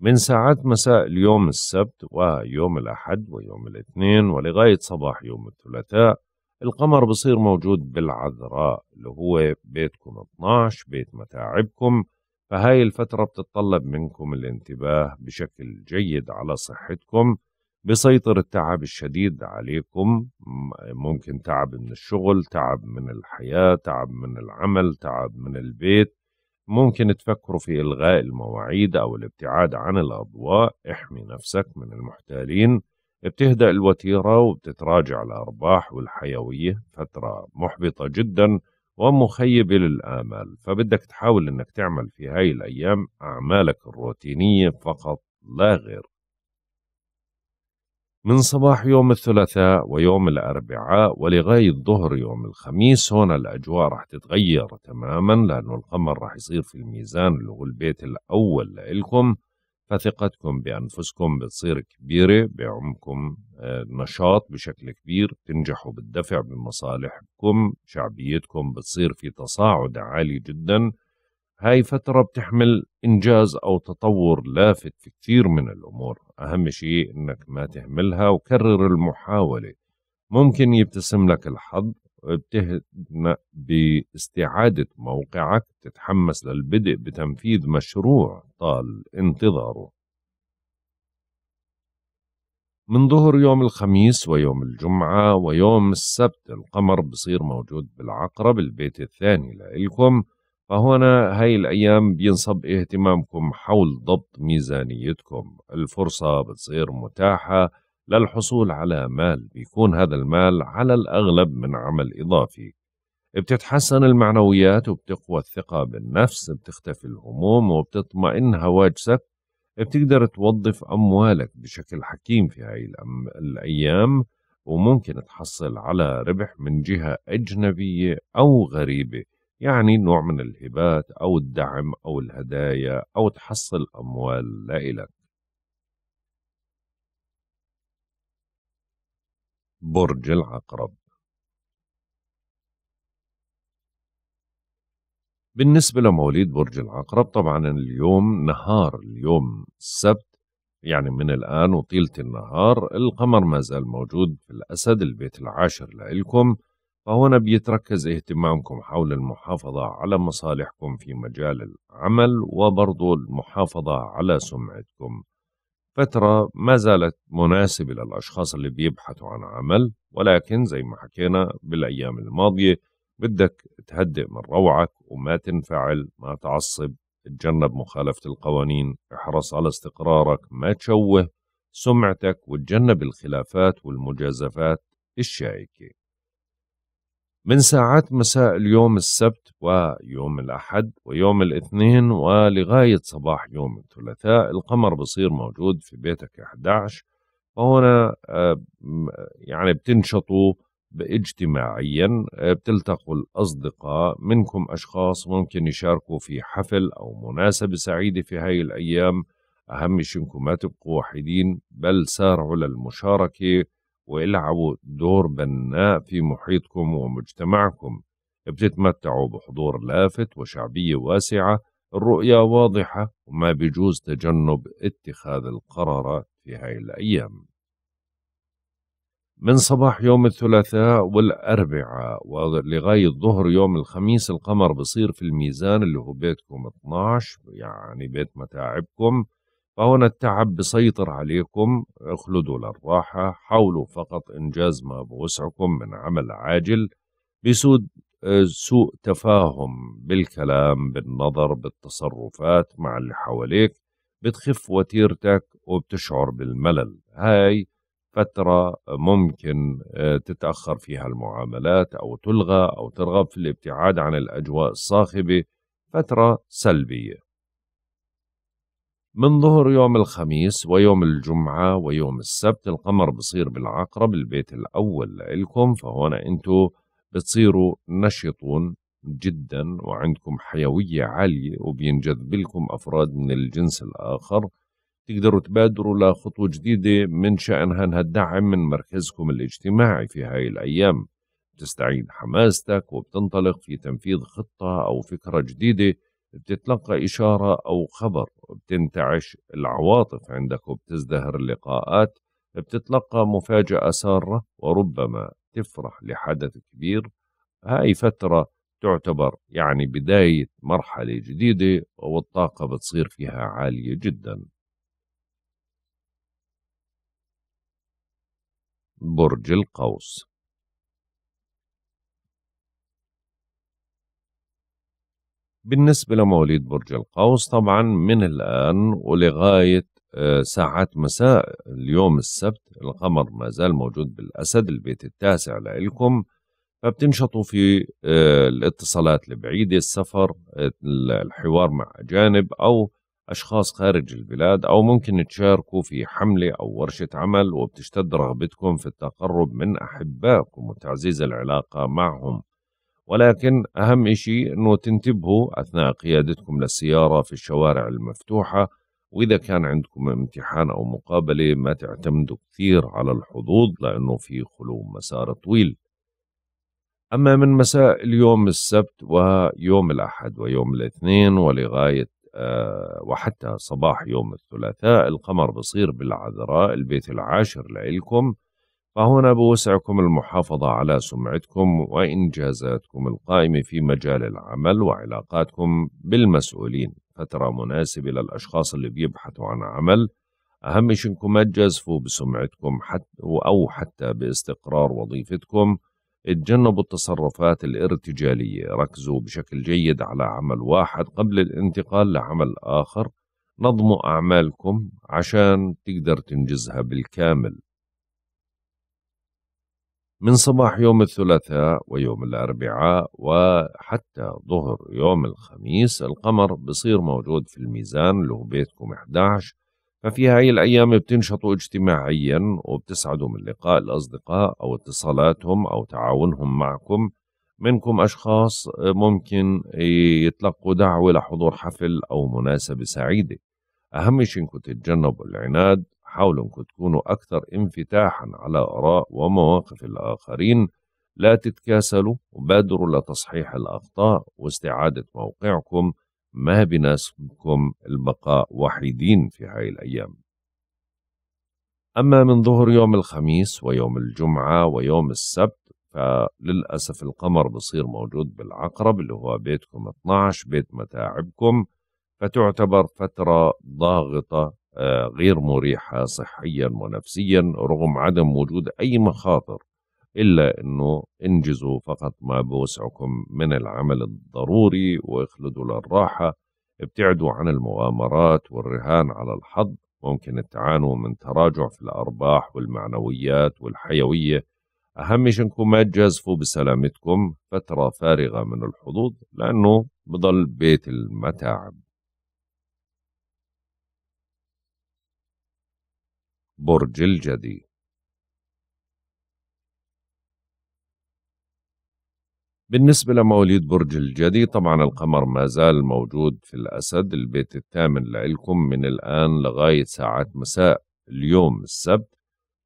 من ساعات مساء اليوم السبت ويوم الأحد ويوم الاثنين ولغاية صباح يوم الثلاثاء القمر بصير موجود بالعذراء اللي هو بيتكم 12 بيت متاعبكم فهاي الفترة بتتطلب منكم الانتباه بشكل جيد على صحتكم بيسيطر التعب الشديد عليكم ممكن تعب من الشغل تعب من الحياة تعب من العمل تعب من البيت ممكن تفكروا في إلغاء المواعيد أو الابتعاد عن الأضواء احمي نفسك من المحتالين بتهدأ الوتيرة وبتتراجع الأرباح والحيوية فترة محبطة جدا ومخيبة للآمال فبدك تحاول أنك تعمل في هاي الأيام أعمالك الروتينية فقط لا غير من صباح يوم الثلاثاء ويوم الأربعاء ولغاية ظهر يوم الخميس هون الأجواء راح تتغير تماما لأنه القمر راح يصير في الميزان اللي هو البيت الأول لإلكم فثقتكم بأنفسكم بتصير كبيرة بعمكم آه، نشاط بشكل كبير تنجحوا بالدفع بمصالحكم شعبيتكم بتصير في تصاعد عالي جداً هاي فترة بتحمل إنجاز أو تطور لافت في كثير من الأمور أهم شيء إنك ما تهملها وكرر المحاولة ممكن يبتسم لك الحظ بتهنأ باستعادة موقعك تتحمس للبدء بتنفيذ مشروع طال انتظاره من ظهر يوم الخميس ويوم الجمعة ويوم السبت القمر بصير موجود بالعقرب البيت الثاني لإلكم فهنا هاي الأيام بينصب اهتمامكم حول ضبط ميزانيتكم الفرصة بتصير متاحة للحصول على مال بيكون هذا المال على الأغلب من عمل إضافي بتتحسن المعنويات وبتقوى الثقة بالنفس بتختفي الهموم وبتطمئن هواجسك بتقدر توظف أموالك بشكل حكيم في هاي الأيام وممكن تحصل على ربح من جهة أجنبية أو غريبة يعني نوع من الهبات أو الدعم أو الهدايا أو تحصل أموال لإلك برج العقرب بالنسبة لمواليد برج العقرب طبعا اليوم نهار اليوم السبت يعني من الآن وطيلة النهار القمر ما زال موجود في الأسد البيت العاشر لإلكم فهنا بيتركز اهتمامكم حول المحافظة على مصالحكم في مجال العمل وبرضو المحافظة على سمعتكم فترة ما زالت مناسبة للأشخاص اللي بيبحثوا عن عمل ولكن زي ما حكينا بالأيام الماضية بدك تهدئ من روعك وما تنفعل ما تعصب تجنب مخالفة القوانين احرص على استقرارك ما تشوه سمعتك وتجنب الخلافات والمجازفات الشائكة من ساعات مساء اليوم السبت ويوم الأحد ويوم الاثنين ولغاية صباح يوم الثلاثاء القمر بصير موجود في بيتك 11 فهنا آه، يعني بتنشطوا اجتماعيا آه، بتلتقوا الأصدقاء منكم أشخاص ممكن يشاركوا في حفل أو مناسبة سعيدة في هاي الأيام أهم شيء إنكم ما تبقوا وحيدين بل سارعوا للمشاركة والعبوا دور بناء في محيطكم ومجتمعكم بتتمتعوا بحضور لافت وشعبية واسعة الرؤية واضحة وما بيجوز تجنب اتخاذ القرارات في هاي الأيام من صباح يوم الثلاثاء والأربعاء ولغاية ظهر يوم الخميس القمر بصير في الميزان اللي هو بيتكم 12 يعني بيت متاعبكم فهنا التعب بيسيطر عليكم اخلدوا للراحة حاولوا فقط إنجاز ما بوسعكم من عمل عاجل بيسود سوء تفاهم بالكلام بالنظر بالتصرفات مع اللي حواليك بتخف وتيرتك وبتشعر بالملل هاي فترة ممكن آه، تتأخر فيها المعاملات أو تلغى أو ترغب في الابتعاد عن الأجواء الصاخبة فترة سلبية من ظهر يوم الخميس ويوم الجمعة ويوم السبت القمر بصير بالعقرب البيت الأول لإلكم فهون أنتوا بتصيروا نشطون جدا وعندكم حيوية عالية وبينجذب لكم أفراد من الجنس الآخر تقدروا تبادروا لخطوة جديدة من شأنها أنها تدعم من مركزكم الاجتماعي في هاي الأيام تستعيد حماستك وبتنطلق في تنفيذ خطة أو فكرة جديدة بتتلقى إشارة أو خبر بتنتعش العواطف عندك وبتزدهر اللقاءات بتتلقى مفاجأة سارة وربما تفرح لحدث كبير هاي فترة تعتبر يعني بداية مرحلة جديدة والطاقة بتصير فيها عالية جدا برج القوس بالنسبة لمواليد برج القوس طبعا من الآن ولغاية آه، ساعات مساء اليوم السبت القمر ما زال موجود بالأسد البيت التاسع لإلكم فبتنشطوا في آه، الاتصالات البعيدة السفر الحوار مع أجانب أو أشخاص خارج البلاد أو ممكن تشاركوا في حملة أو ورشة عمل وبتشتد رغبتكم في التقرب من أحبائكم وتعزيز العلاقة معهم ولكن أهم شيء أنه تنتبهوا أثناء قيادتكم للسيارة في الشوارع المفتوحة وإذا كان عندكم امتحان أو مقابلة ما تعتمدوا كثير على الحظوظ لأنه في خلو مسار طويل أما من مساء اليوم السبت ويوم الأحد ويوم الاثنين ولغاية آه، وحتى صباح يوم الثلاثاء القمر بصير بالعذراء البيت العاشر لإلكم فهنا بوسعكم المحافظة على سمعتكم وإنجازاتكم القائمة في مجال العمل وعلاقاتكم بالمسؤولين فترة مناسبة للأشخاص اللي بيبحثوا عن عمل أهم شيء إنكم ما تجازفوا بسمعتكم حتى أو حتى باستقرار وظيفتكم اتجنبوا التصرفات الارتجالية ركزوا بشكل جيد على عمل واحد قبل الانتقال لعمل آخر نظموا أعمالكم عشان تقدر تنجزها بالكامل من صباح يوم الثلاثاء ويوم الأربعاء وحتى ظهر يوم الخميس القمر بصير موجود في الميزان اللي هو بيتكم 11 ففي هاي الأيام بتنشطوا اجتماعيا وبتسعدوا من لقاء الأصدقاء أو اتصالاتهم أو تعاونهم معكم منكم أشخاص ممكن يتلقوا دعوة لحضور حفل أو مناسبة سعيدة أهم شيء إنكم تتجنبوا العناد حاولوا أنكم تكونوا أكثر انفتاحا على آراء ومواقف الآخرين لا تتكاسلوا وبادروا لتصحيح الأخطاء واستعادة موقعكم ما بناسبكم البقاء وحيدين في هاي الأيام أما من ظهر يوم الخميس ويوم الجمعة ويوم السبت فللأسف القمر بصير موجود بالعقرب اللي هو بيتكم 12 بيت متاعبكم فتعتبر فترة ضاغطة آه، غير مريحة صحيا ونفسيا رغم عدم وجود أي مخاطر إلا أنه انجزوا فقط ما بوسعكم من العمل الضروري واخلدوا للراحة ابتعدوا عن المغامرات والرهان على الحظ ممكن تعانوا من تراجع في الأرباح والمعنويات والحيوية أهم شيء أنكم ما تجازفوا بسلامتكم فترة فارغة من الحظوظ لأنه بضل بيت المتاعب برج الجدي بالنسبة لمواليد برج الجدي طبعا القمر ما زال موجود في الأسد البيت الثامن لكم من الآن لغاية ساعات مساء اليوم السبت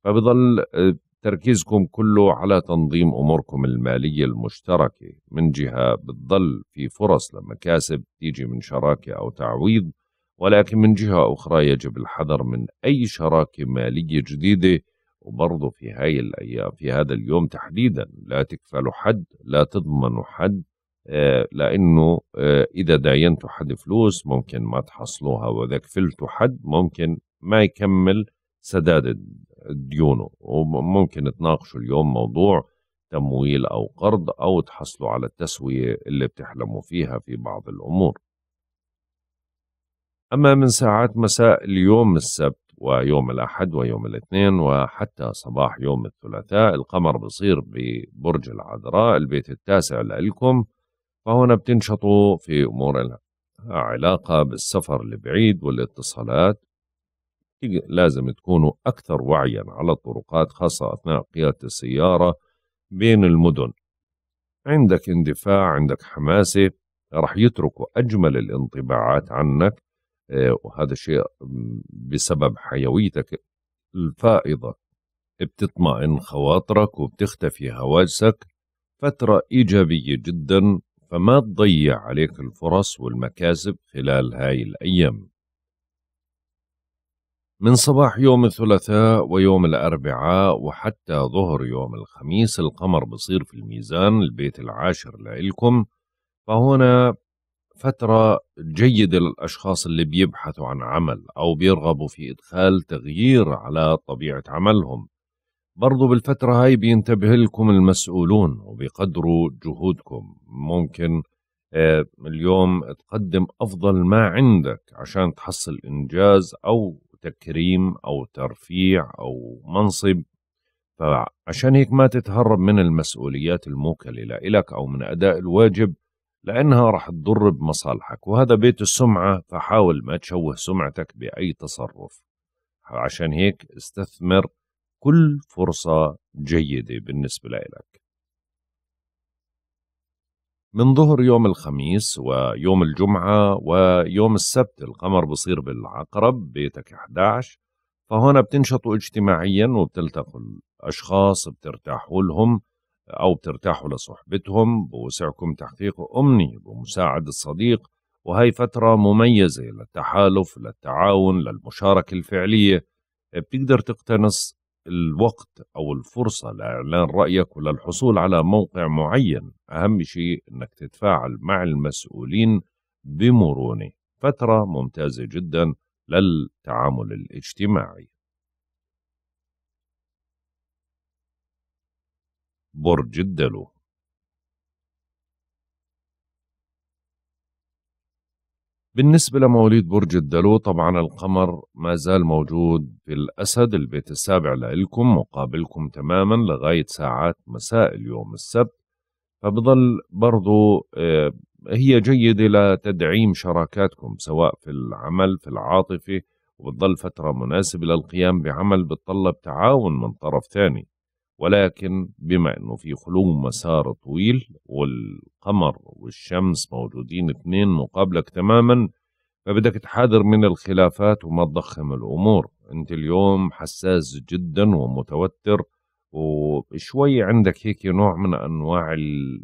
فبظل آه، تركيزكم كله على تنظيم أموركم المالية المشتركة من جهة بتظل في فرص لمكاسب تيجي من شراكة أو تعويض ولكن من جهة أخرى يجب الحذر من أي شراكة مالية جديدة وبرضه في هاي الأيام في هذا اليوم تحديدا لا تكفلوا حد لا تضمنوا حد آه، لأنه آه، إذا داينتوا حد فلوس ممكن ما تحصلوها وإذا كفلتوا حد ممكن ما يكمل سداد ديونه وممكن تناقشوا اليوم موضوع تمويل أو قرض أو تحصلوا على التسوية اللي بتحلموا فيها في بعض الأمور أما من ساعات مساء اليوم السبت ويوم الأحد ويوم الاثنين وحتى صباح يوم الثلاثاء القمر بصير ببرج العذراء البيت التاسع لإلكم فهنا بتنشطوا في أمور علاقة بالسفر لبعيد والاتصالات لازم تكونوا أكثر وعيا على الطرقات خاصة أثناء قيادة السيارة بين المدن عندك اندفاع عندك حماسة رح يتركوا أجمل الانطباعات عنك آه، وهذا الشيء بسبب حيويتك الفائضة بتطمئن خواطرك وبتختفي هواجسك فترة إيجابية جدا فما تضيع عليك الفرص والمكاسب خلال هاي الأيام من صباح يوم الثلاثاء ويوم الأربعاء وحتى ظهر يوم الخميس القمر بصير في الميزان البيت العاشر لإلكم فهنا فترة جيدة للأشخاص اللي بيبحثوا عن عمل أو بيرغبوا في إدخال تغيير على طبيعة عملهم برضو بالفترة هاي بينتبه لكم المسؤولون وبيقدروا جهودكم ممكن آه، اليوم تقدم أفضل ما عندك عشان تحصل إنجاز أو تكريم أو ترفيع أو منصب فعشان هيك ما تتهرب من المسؤوليات الموكلة لك أو من أداء الواجب لأنها رح تضر بمصالحك وهذا بيت السمعة فحاول ما تشوه سمعتك بأي تصرف عشان هيك استثمر كل فرصة جيدة بالنسبة لك من ظهر يوم الخميس ويوم الجمعة ويوم السبت القمر بصير بالعقرب بيتك 11 فهنا بتنشطوا اجتماعيا وبتلتقوا الأشخاص بترتاحوا لهم أو بترتاحوا لصحبتهم بوسعكم تحقيق أمنية بمساعدة صديق وهي فترة مميزة للتحالف للتعاون للمشاركة الفعلية بتقدر تقتنص الوقت أو الفرصة لإعلان رأيك وللحصول على موقع معين أهم شيء أنك تتفاعل مع المسؤولين بمرونة فترة ممتازة جدا للتعامل الاجتماعي برج الدلو بالنسبة لمواليد برج الدلو طبعا القمر ما زال موجود في الأسد البيت السابع لإلكم مقابلكم تماما لغاية ساعات مساء اليوم السبت فبظل برضو آه، هي جيدة لتدعيم شراكاتكم سواء في العمل في العاطفة وبتظل فترة مناسبة للقيام بعمل بتطلب تعاون من طرف ثاني ولكن بما انه في خلو مسار طويل والقمر والشمس موجودين اثنين مقابلك تماما فبدك تحاذر من الخلافات وما تضخم الامور انت اليوم حساس جدا ومتوتر وشوي عندك هيك نوع من انواع ال...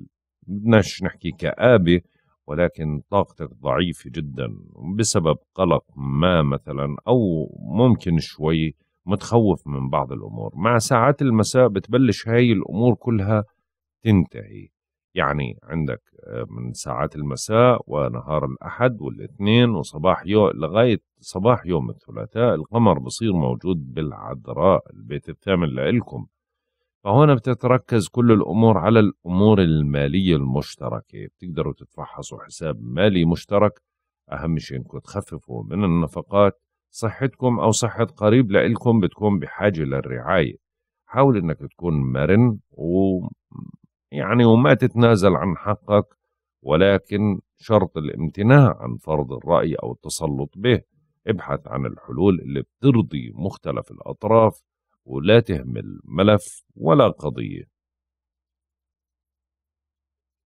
بدناش نحكي كآبة ولكن طاقتك ضعيفة جدا بسبب قلق ما مثلا أو ممكن شوي متخوف من بعض الأمور مع ساعات المساء بتبلش هاي الأمور كلها تنتهي يعني عندك آه، من ساعات المساء ونهار الأحد والاثنين وصباح يوم لغاية صباح يوم الثلاثاء القمر بصير موجود بالعذراء البيت الثامن لإلكم فهون بتتركز كل الأمور على الأمور المالية المشتركة بتقدروا تتفحصوا حساب مالي مشترك أهم شيء أنكم تخففوا من النفقات صحتكم أو صحة قريب لإلكم بتكون بحاجة للرعاية حاول إنك تكون مرن و يعني وما تتنازل عن حقك ولكن شرط الامتناع عن فرض الرأي أو التسلط به ابحث عن الحلول اللي بترضي مختلف الأطراف ولا تهمل ملف ولا قضية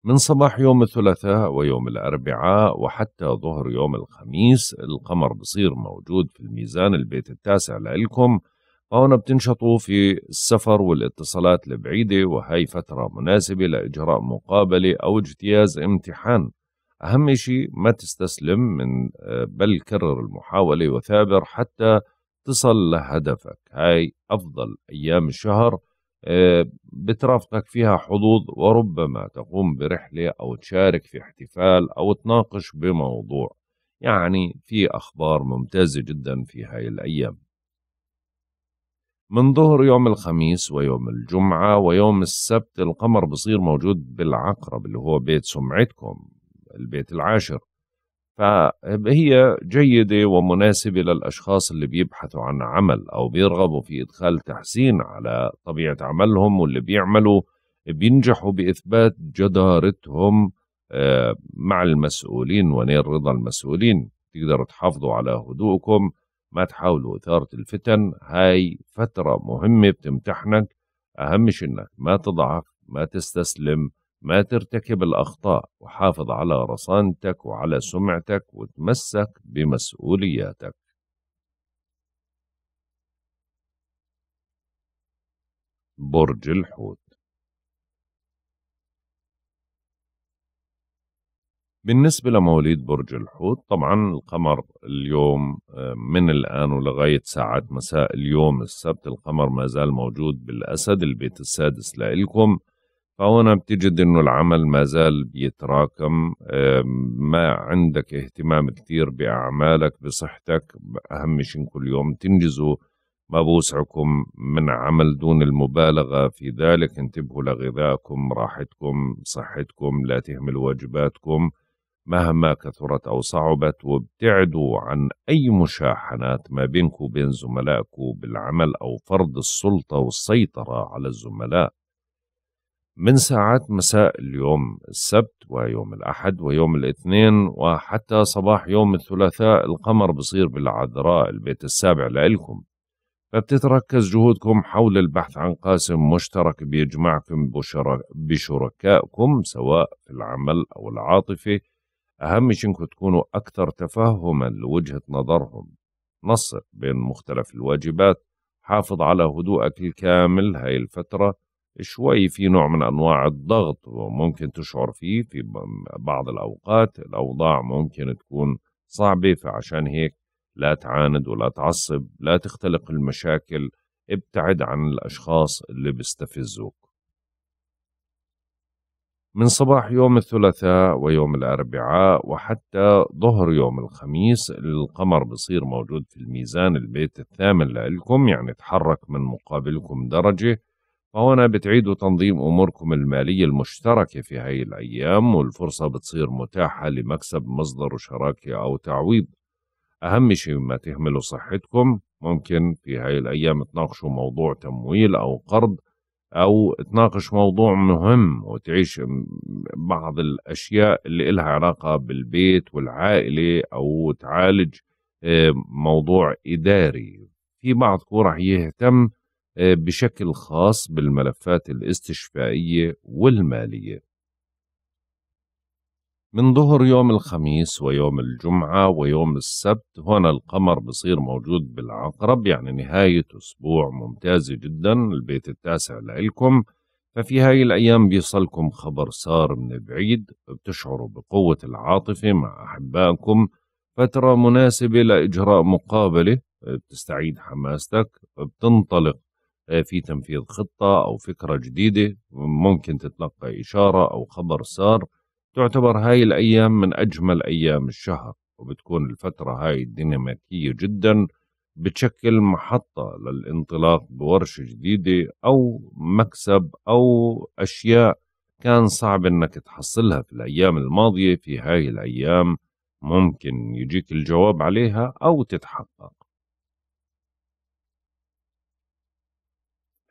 من صباح يوم الثلاثاء ويوم الأربعاء وحتى ظهر يوم الخميس القمر بصير موجود في الميزان البيت التاسع لإلكم هون بتنشطوا في السفر والاتصالات البعيدة وهي فترة مناسبة لإجراء مقابلة أو اجتياز امتحان أهم شيء ما تستسلم من آه، بل كرر المحاولة وثابر حتى تصل لهدفك هاي أفضل أيام الشهر آه، بترافقك فيها حظوظ وربما تقوم برحلة أو تشارك في احتفال أو تناقش بموضوع يعني في أخبار ممتازة جدا في هاي الأيام من ظهر يوم الخميس ويوم الجمعة ويوم السبت القمر بصير موجود بالعقرب اللي هو بيت سمعتكم البيت العاشر فهي جيدة ومناسبة للأشخاص اللي بيبحثوا عن عمل أو بيرغبوا في إدخال تحسين على طبيعة عملهم واللي بيعملوا بينجحوا بإثبات جدارتهم آه، مع المسؤولين ونير رضا المسؤولين تقدروا تحافظوا على هدوءكم ما تحاولوا إثارة الفتن هاي فترة مهمة بتمتحنك أهم شيء إنك ما تضعف ما تستسلم ما ترتكب الأخطاء وحافظ على رصانتك وعلى سمعتك وتمسك بمسؤولياتك برج الحوت بالنسبة لمواليد برج الحوت طبعا القمر اليوم آه، من الآن ولغاية ساعات مساء اليوم السبت القمر ما زال موجود بالأسد البيت السادس لإلكم فهنا بتجد انه العمل ما زال بيتراكم ما عندك اهتمام كثير باعمالك بصحتك اهم شيء كل يوم تنجزوا ما بوسعكم من عمل دون المبالغه في ذلك انتبهوا لغذائكم راحتكم صحتكم لا تهملوا واجباتكم مهما كثرت او صعبت وابتعدوا عن اي مشاحنات ما بينكم وبين زملائكم بالعمل او فرض السلطه والسيطره على الزملاء من ساعات مساء اليوم السبت ويوم الأحد ويوم الاثنين وحتى صباح يوم الثلاثاء القمر بصير بالعذراء البيت السابع لإلكم فبتتركز جهودكم حول البحث عن قاسم مشترك بيجمعكم بشركائكم سواء في العمل أو العاطفة أهم شيء إنكم تكونوا أكثر تفهما لوجهة نظرهم نسق بين مختلف الواجبات حافظ على هدوءك الكامل هاي الفترة شوي في نوع من انواع الضغط وممكن تشعر فيه في بعض الاوقات الاوضاع ممكن تكون صعبه فعشان هيك لا تعاند ولا تعصب لا تختلق المشاكل ابتعد عن الاشخاص اللي بيستفزوك من صباح يوم الثلاثاء ويوم الاربعاء وحتى ظهر يوم الخميس القمر بصير موجود في الميزان البيت الثامن لإلكم يعني تحرك من مقابلكم درجه فهنا بتعيدوا تنظيم أموركم المالية المشتركة في هاي الأيام والفرصة بتصير متاحة لمكسب مصدر شراكة أو تعويض أهم شيء ما تهملوا صحتكم ممكن في هاي الأيام تناقشوا موضوع تمويل أو قرض أو تناقش موضوع مهم وتعيش بعض الأشياء اللي إلها علاقة بالبيت والعائلة أو تعالج آه، موضوع إداري في بعضكم رح يهتم آه، بشكل خاص بالملفات الاستشفائية والمالية من ظهر يوم الخميس ويوم الجمعة ويوم السبت هنا القمر بصير موجود بالعقرب يعني نهاية أسبوع ممتازة جدا البيت التاسع لإلكم ففي هاي الأيام بيصلكم خبر صار من بعيد بتشعروا بقوة العاطفة مع أحبائكم فترة مناسبة لإجراء مقابلة بتستعيد حماستك بتنطلق في تنفيذ خطة أو فكرة جديدة ممكن تتلقى إشارة أو خبر سار تعتبر هاي الأيام من أجمل أيام الشهر وبتكون الفترة هاي ديناميكية جدا بتشكل محطة للانطلاق بورشة جديدة أو مكسب أو أشياء كان صعب انك تحصلها في الايام الماضيه في هاي الايام ممكن يجيك الجواب عليها او تتحقق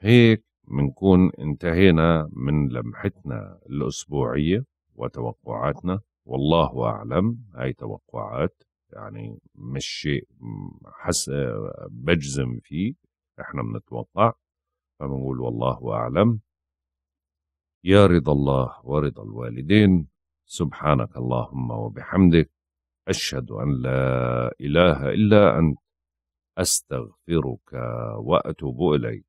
هيك بنكون انتهينا من لمحتنا الأسبوعية وتوقعاتنا والله أعلم هاي توقعات يعني مش شيء حس بجزم فيه احنا بنتوقع فبنقول والله أعلم يا رضا الله ورضا الوالدين سبحانك اللهم وبحمدك أشهد أن لا إله إلا أنت أستغفرك وأتوب إليك